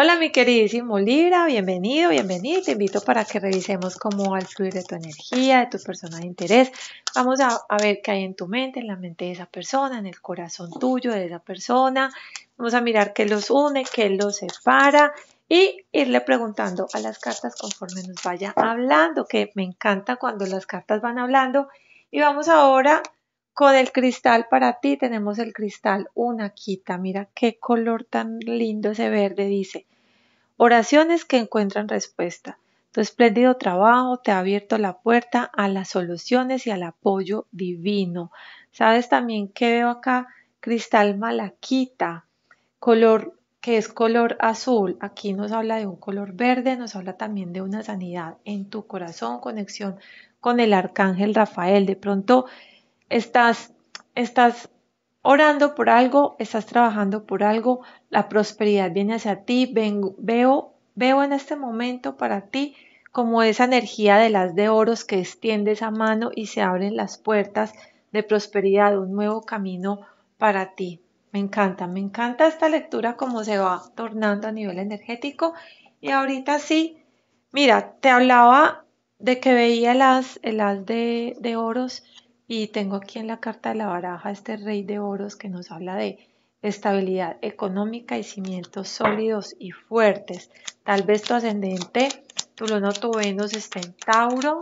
Hola mi queridísimo Libra, bienvenido, bienvenido. Te invito para que revisemos cómo al fluir de tu energía, de tu persona de interés. Vamos a, a, ver qué hay en tu mente, en la mente de esa persona, en el corazón tuyo de esa persona. Vamos a mirar qué los une, qué los separa y irle preguntando a las cartas conforme nos vaya hablando, que me encanta cuando las cartas van hablando. Y vamos ahora con el cristal para ti tenemos el cristal Unaquita. Mira qué color tan lindo ese verde dice. Oraciones que encuentran respuesta. Tu espléndido trabajo te ha abierto la puerta a las soluciones y al apoyo divino. ¿Sabes también que veo acá? Cristal malaquita, color que es color azul. Aquí nos habla de un color verde, nos habla también de una sanidad en tu corazón, conexión con el arcángel Rafael. De pronto estás, estás orando por algo, estás trabajando por algo, la prosperidad viene hacia ti, veo, veo en este momento para ti como esa energía de las de oros que extiende esa mano y se abren las puertas de prosperidad, un nuevo camino para ti. Me encanta, me encanta esta lectura como se va tornando a nivel energético y ahorita sí, mira, te hablaba de que veía las, las de, de oros y tengo aquí en la carta de la baraja este rey de oros que nos habla de estabilidad económica y cimientos sólidos y fuertes. Tal vez tu ascendente, tu luna tu Venus está en Tauro.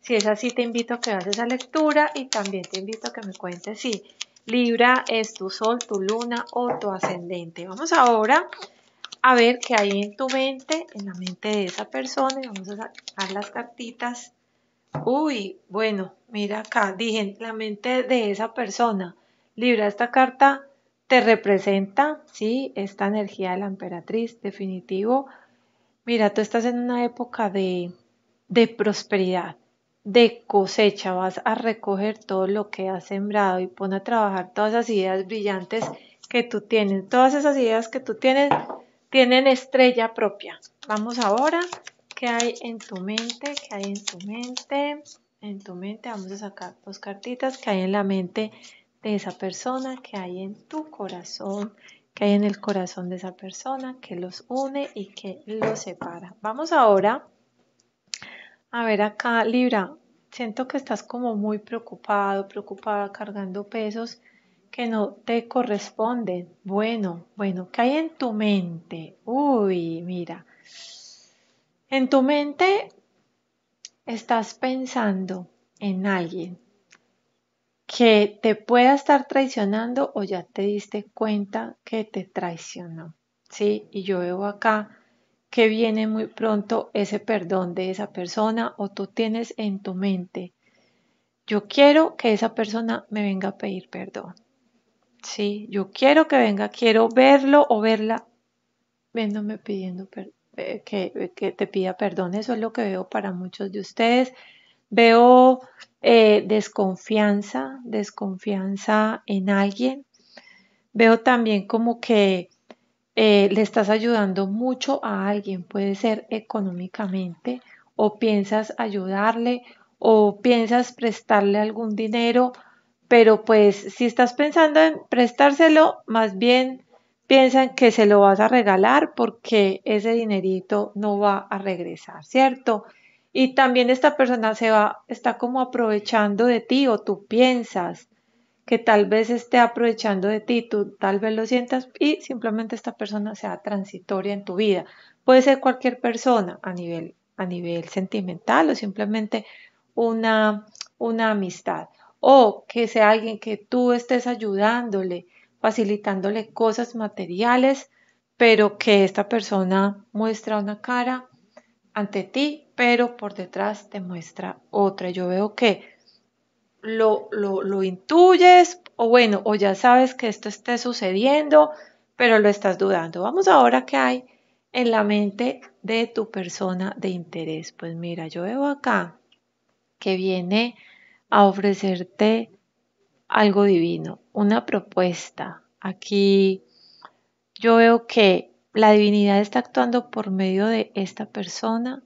Si es así, te invito a que hagas esa lectura y también te invito a que me cuentes si Libra es tu sol, tu luna o tu ascendente. Vamos ahora a ver qué hay en tu mente, en la mente de esa persona y vamos a sacar las cartitas Uy, bueno, mira acá, dije, la mente de esa persona. Libra, esta carta te representa, ¿sí? Esta energía de la emperatriz, definitivo. Mira, tú estás en una época de, de prosperidad, de cosecha, vas a recoger todo lo que has sembrado y pon a trabajar todas esas ideas brillantes que tú tienes. Todas esas ideas que tú tienes tienen estrella propia. Vamos ahora hay en tu mente? que hay en tu mente? En tu mente vamos a sacar dos cartitas que hay en la mente de esa persona, que hay en tu corazón, que hay en el corazón de esa persona, que los une y que los separa. Vamos ahora a ver acá, Libra, siento que estás como muy preocupado, preocupada, cargando pesos que no te corresponden. Bueno, bueno, que hay en tu mente? Uy, mira, en tu mente estás pensando en alguien que te pueda estar traicionando o ya te diste cuenta que te traicionó. Sí, y yo veo acá que viene muy pronto ese perdón de esa persona o tú tienes en tu mente, yo quiero que esa persona me venga a pedir perdón. Sí, yo quiero que venga, quiero verlo o verla viéndome pidiendo perdón eh, eh, que, te pida perdón. Eso es lo que veo para muchos de ustedes. Veo eh, desconfianza, desconfianza en alguien. Veo también como que le estás ayudando mucho a alguien, puede ser económicamente, o piensas ayudarle, o piensas prestarle algún dinero, pero pues si estás pensando en prestárselo, más bien piensan que se lo vas a regalar porque ese dinerito no va a regresar, ¿cierto? Y también esta persona se va, está como aprovechando de ti o tú piensas que tal vez esté aprovechando de ti, tú tal vez lo sientas y simplemente esta persona sea transitoria en tu vida. Puede ser cualquier persona a nivel, a nivel sentimental o simplemente una, una amistad o que sea alguien que tú estés ayudándole facilitándole cosas materiales, pero que esta persona muestra una cara ante ti, pero por detrás te muestra otra. Yo veo que lo, lo, lo intuyes o bueno, o ya sabes que esto esté sucediendo, pero lo estás dudando. Vamos ahora qué hay en la mente de tu persona de interés. Pues mira, yo veo acá que viene a ofrecerte algo divino, una propuesta. Aquí yo veo que la divinidad está actuando por medio de esta persona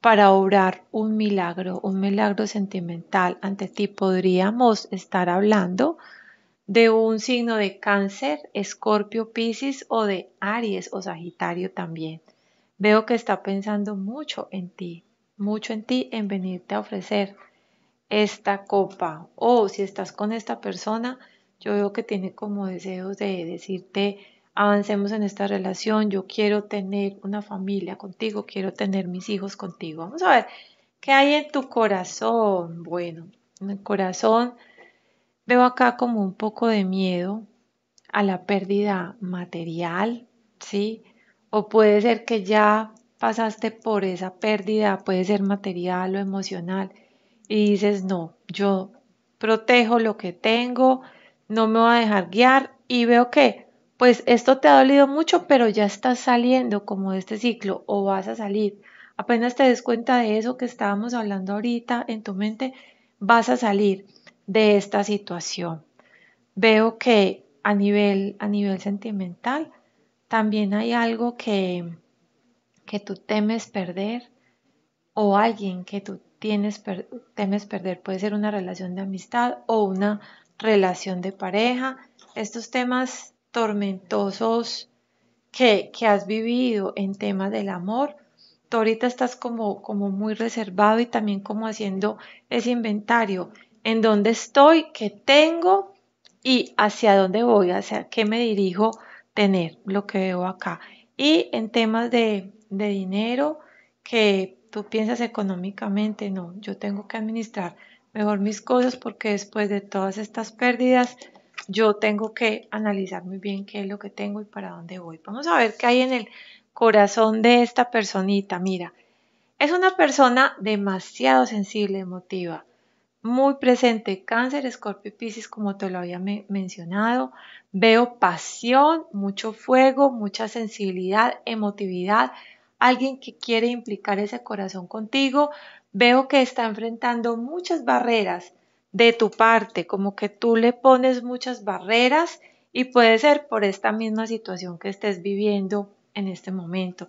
para obrar un milagro, un milagro sentimental. Ante ti podríamos estar hablando de un signo de cáncer, escorpio, piscis o de aries o sagitario también. Veo que está pensando mucho en ti, mucho en ti en venirte a ofrecer esta copa. O si estás con esta persona, yo veo que tiene como deseos de decirte, avancemos en esta relación, yo quiero tener una familia contigo, quiero tener mis hijos contigo. Vamos a ver, ¿qué hay en tu corazón? Bueno, en el corazón veo acá como un poco de miedo a la pérdida material, ¿sí? O puede ser que ya pasaste por esa pérdida, puede ser material o emocional y dices, no, yo protejo lo que tengo, no me voy a dejar guiar y veo que, pues esto te ha dolido mucho, pero ya estás saliendo como de este ciclo o vas a salir. Apenas te des cuenta de eso que estábamos hablando ahorita en tu mente, vas a salir de esta situación. Veo que a nivel, a nivel sentimental también hay algo que, que tú temes perder o alguien que tú tienes temes perder. Puede ser una relación de amistad o una relación de pareja. Estos temas tormentosos que, que has vivido en temas del amor, tú ahorita estás como, como muy reservado y también como haciendo ese inventario en dónde estoy, qué tengo y hacia dónde voy, hacia qué me dirijo tener, lo que veo acá. Y en temas de, de dinero, que tú piensas económicamente, no, yo tengo que administrar mejor mis cosas porque después de todas estas pérdidas, yo tengo que analizar muy bien qué es lo que tengo y para dónde voy. Vamos a ver qué hay en el corazón de esta personita. Mira, es una persona demasiado sensible, emotiva, muy presente. Cáncer, escorpio y piscis, como te lo había mencionado. Veo pasión, mucho fuego, mucha sensibilidad, emotividad, alguien que quiere implicar ese corazón contigo, veo que está enfrentando muchas barreras de tu parte, como que tú le pones muchas barreras y puede ser por esta misma situación que estés viviendo en este momento.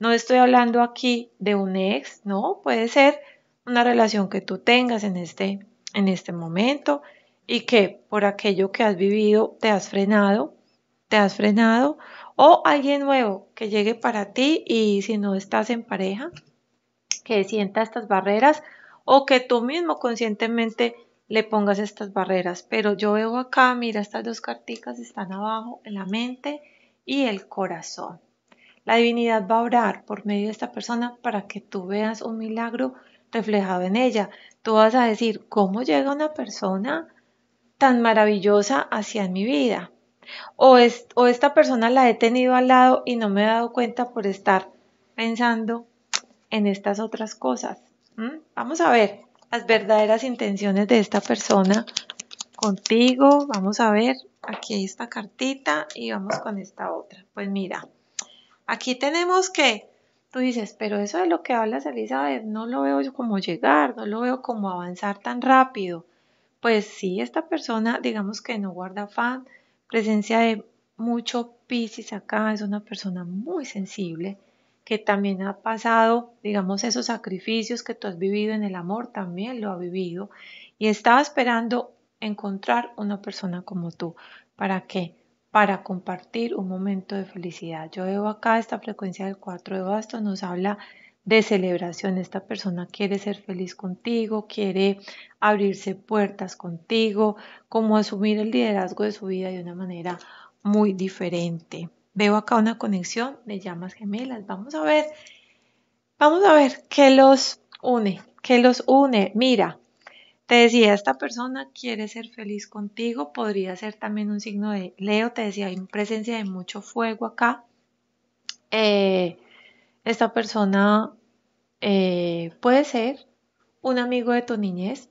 No estoy hablando aquí de un ex, no, puede ser una relación que tú tengas en este, en este momento y que por aquello que has vivido te has frenado, te has frenado o alguien nuevo que llegue para ti y si no estás en pareja, que sienta estas barreras o que tú mismo conscientemente le pongas estas barreras. Pero yo veo acá, mira, estas dos carticas están abajo, en la mente y el corazón. La divinidad va a orar por medio de esta persona para que tú veas un milagro reflejado en ella. Tú vas a decir, ¿cómo llega una persona tan maravillosa hacia mi vida? o, esta persona la he tenido al lado y no me he dado cuenta por estar pensando en estas otras cosas. Vamos a ver las verdaderas intenciones de esta persona contigo. Vamos a ver, aquí hay esta cartita y vamos con esta otra. Pues mira, aquí tenemos que, tú dices, pero eso de lo que hablas Elizabeth, no lo veo como llegar, no lo veo como avanzar tan rápido. Pues sí, esta persona digamos que no guarda afán, presencia de mucho Pisces acá, es una persona muy sensible que también ha pasado, digamos, esos sacrificios que tú has vivido en el amor, también lo ha vivido y estaba esperando encontrar una persona como tú. ¿Para qué? Para compartir un momento de felicidad. Yo veo acá esta frecuencia del 4 de bastos, nos habla de celebración. Esta persona quiere ser feliz contigo, quiere abrirse puertas contigo, como asumir el liderazgo de su vida de una manera muy diferente. Veo acá una conexión de llamas gemelas. Vamos a ver, vamos a ver qué los une, qué los une. Mira, te decía, esta persona quiere ser feliz contigo, podría ser también un signo de Leo, te decía, hay presencia de mucho fuego acá. Eh, esta persona eh, puede ser un amigo de tu niñez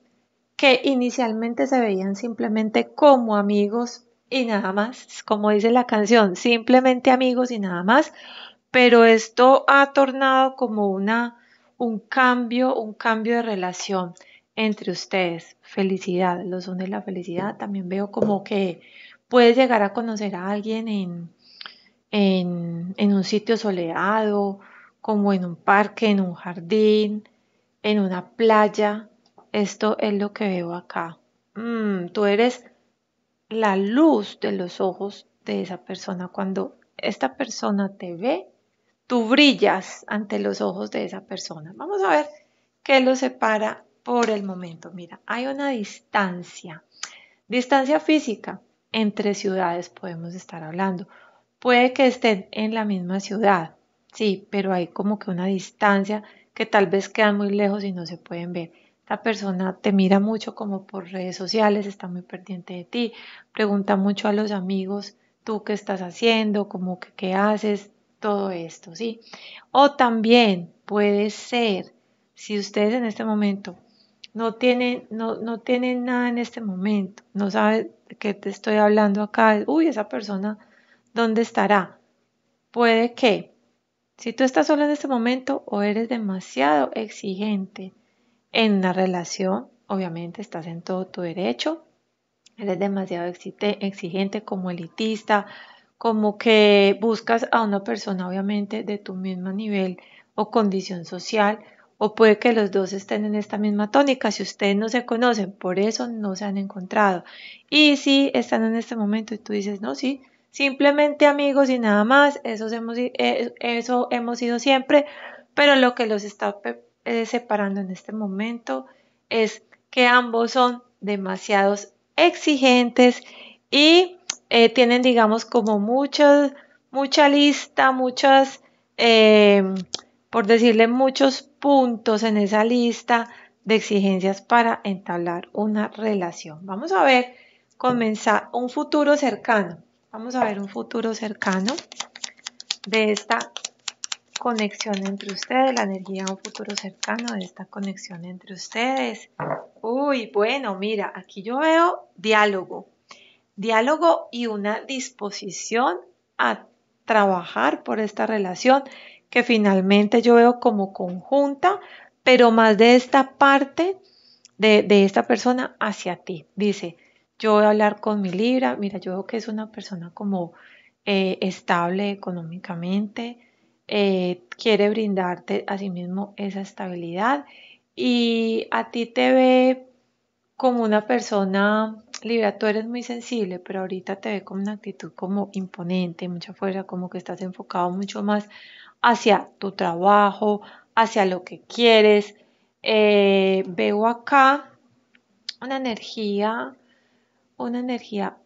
que inicialmente se veían simplemente como amigos y nada más, como dice la canción, simplemente amigos y nada más, pero esto ha tornado como una un cambio, un cambio de relación entre ustedes. Felicidad, los de la felicidad. También veo como que puedes llegar a conocer a alguien en, en un sitio soleado como en un parque, en un jardín, en una playa. Esto es lo que veo acá. Mm, tú eres la luz de los ojos de esa persona. Cuando esta persona te ve, tú brillas ante los ojos de esa persona. Vamos a ver qué lo separa por el momento. Mira, hay una distancia, distancia física entre ciudades podemos estar hablando. Puede que estén en la misma ciudad, Sí, pero hay como que una distancia que tal vez queda muy lejos y no se pueden ver. La persona te mira mucho como por redes sociales, está muy pendiente de ti, pregunta mucho a los amigos, tú qué estás haciendo, como que qué haces, todo esto, ¿sí? O también puede ser, si ustedes en este momento no tienen, no, tienen nada en este momento, no saben qué te estoy hablando acá, uy, esa persona, ¿dónde estará? Puede que si tú estás solo en este momento o eres demasiado exigente en una relación, obviamente estás en todo tu derecho, eres demasiado exigente como elitista, como que buscas a una persona obviamente de tu mismo nivel o condición social, o puede que los dos estén en esta misma tónica si ustedes no se conocen, por eso no se han encontrado. Y si están en este momento y tú dices, no, sí, simplemente amigos y nada más, eso hemos, eh, eso hemos sido siempre, pero lo que los está eh, separando en este momento es que ambos son demasiados exigentes y eh, tienen, digamos, como muchas, mucha lista, muchas, em, por decirle, muchos puntos en esa lista de exigencias para entablar una relación. Vamos a ver, comenzar un futuro cercano. Vamos a ver un futuro cercano de esta conexión entre ustedes, la energía un futuro cercano de esta conexión entre ustedes. Uy, bueno, mira, aquí yo veo diálogo, diálogo y una disposición a trabajar por esta relación que finalmente yo veo como conjunta, pero más de esta parte de, de esta persona hacia ti. Dice, yo voy a hablar con mi Libra, mira, yo veo que es una persona como eh, estable económicamente, eh, quiere brindarte a sí mismo esa estabilidad y a ti te ve como una persona, Libra, tú eres muy sensible, pero ahorita te ve como una actitud como imponente, mucha fuerza, como que estás enfocado mucho más hacia tu trabajo, hacia lo que quieres. Eh, veo acá una energía una energía,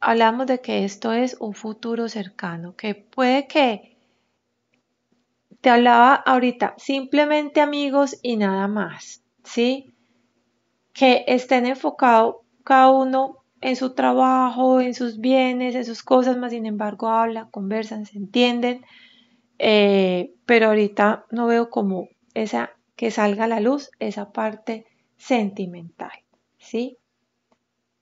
hablamos de que esto es un futuro cercano, que puede que te hablaba ahorita, simplemente amigos y nada más, ¿sí? Que estén enfocados cada uno en su trabajo, en sus bienes, en sus cosas, más sin embargo hablan, conversan, se entienden, eh, pero ahorita no veo como esa que salga a la luz esa parte sentimental, ¿sí?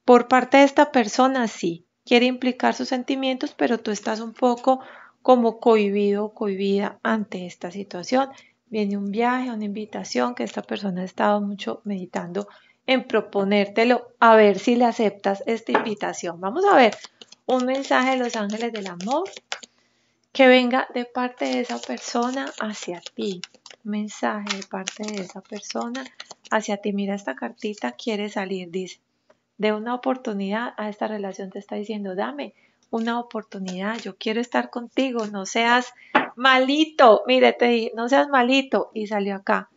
Por parte de esta persona, sí, quiere implicar sus sentimientos, pero tú estás un poco como cohibido o cohibida ante esta situación. Viene un viaje, una invitación que esta persona ha estado mucho meditando en proponértelo, a ver si le aceptas esta invitación. Vamos a ver un mensaje de los ángeles del amor que venga de parte de esa persona hacia ti. mensaje de parte de esa persona hacia ti. Mira esta cartita, quiere salir, dice de una oportunidad a esta relación te está diciendo, dame una oportunidad, yo quiero estar contigo, no seas malito, mire, te no seas malito y salió acá.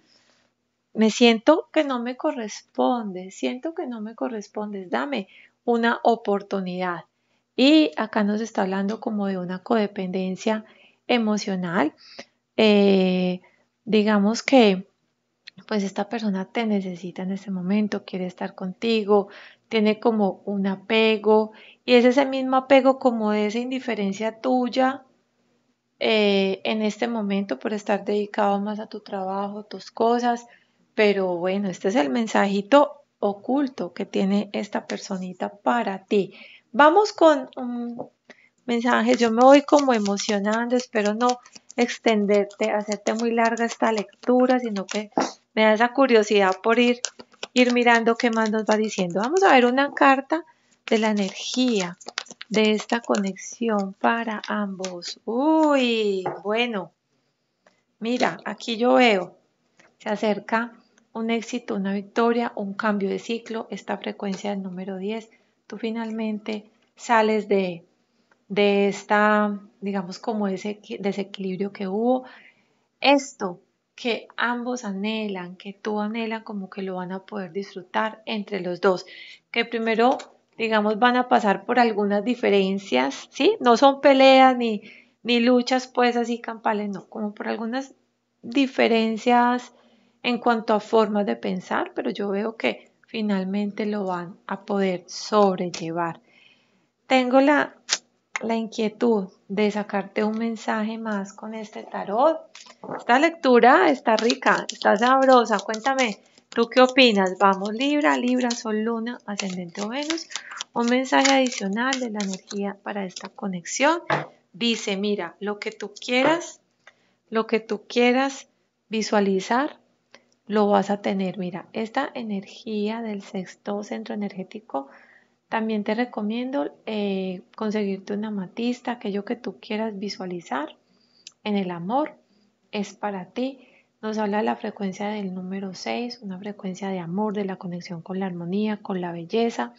Me siento que no me corresponde, siento que no me corresponde dame una oportunidad. Y acá nos está hablando como de una codependencia emocional. Eh, digamos que pues esta persona te necesita en ese momento, quiere estar contigo, tiene como un apego y es ese mismo apego como de esa indiferencia tuya eh, en este momento por estar dedicado más a tu trabajo, tus cosas. Pero bueno, este es el mensajito oculto que tiene esta personita para ti. Vamos con un mensaje. Yo me voy como emocionando. Espero no extenderte, hacerte muy larga esta lectura, sino que me da esa curiosidad por ir ir mirando qué más nos va diciendo. Vamos a ver una carta de la energía de esta conexión para ambos. Uy, bueno. Mira, aquí yo veo, se acerca un éxito, una victoria, un cambio de ciclo, esta frecuencia del número 10. Tú finalmente sales de, de esta, digamos, como ese desequilibrio que hubo. Esto que ambos anhelan, que tú anhelas, como que lo van a poder disfrutar entre los dos. Que primero, digamos, van a pasar por algunas diferencias, ¿sí? No son peleas ni, ni luchas pues así campales, no, como por algunas diferencias en cuanto a formas de pensar, pero yo veo que finalmente lo van a poder sobrellevar. Tengo la la inquietud de sacarte un mensaje más con este tarot. Esta lectura está rica, está sabrosa. Cuéntame, ¿tú qué opinas? Vamos, Libra, Libra, Sol, Luna, Ascendente o Venus. Un mensaje adicional de la energía para esta conexión. Dice, mira, lo que tú quieras, lo que tú quieras visualizar, lo vas a tener. Mira, esta energía del sexto centro energético también te recomiendo eh, conseguirte una matista, aquello que tú quieras visualizar en el amor es para ti. Nos habla la frecuencia del número 6, una frecuencia de amor, de la conexión con la armonía, con la belleza.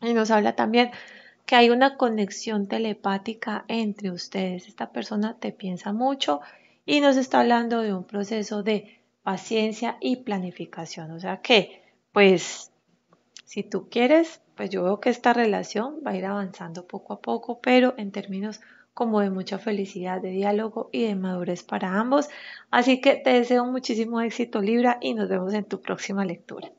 Y nos habla también que hay una conexión telepática entre ustedes. Esta persona te piensa mucho y nos está hablando de un proceso de paciencia y planificación. O sea que, pues, si tú quieres, pues yo veo que esta relación va a ir avanzando poco a poco, pero en términos como de mucha felicidad, de diálogo y de madurez para ambos. Así que te deseo muchísimo éxito Libra y nos vemos en tu próxima lectura.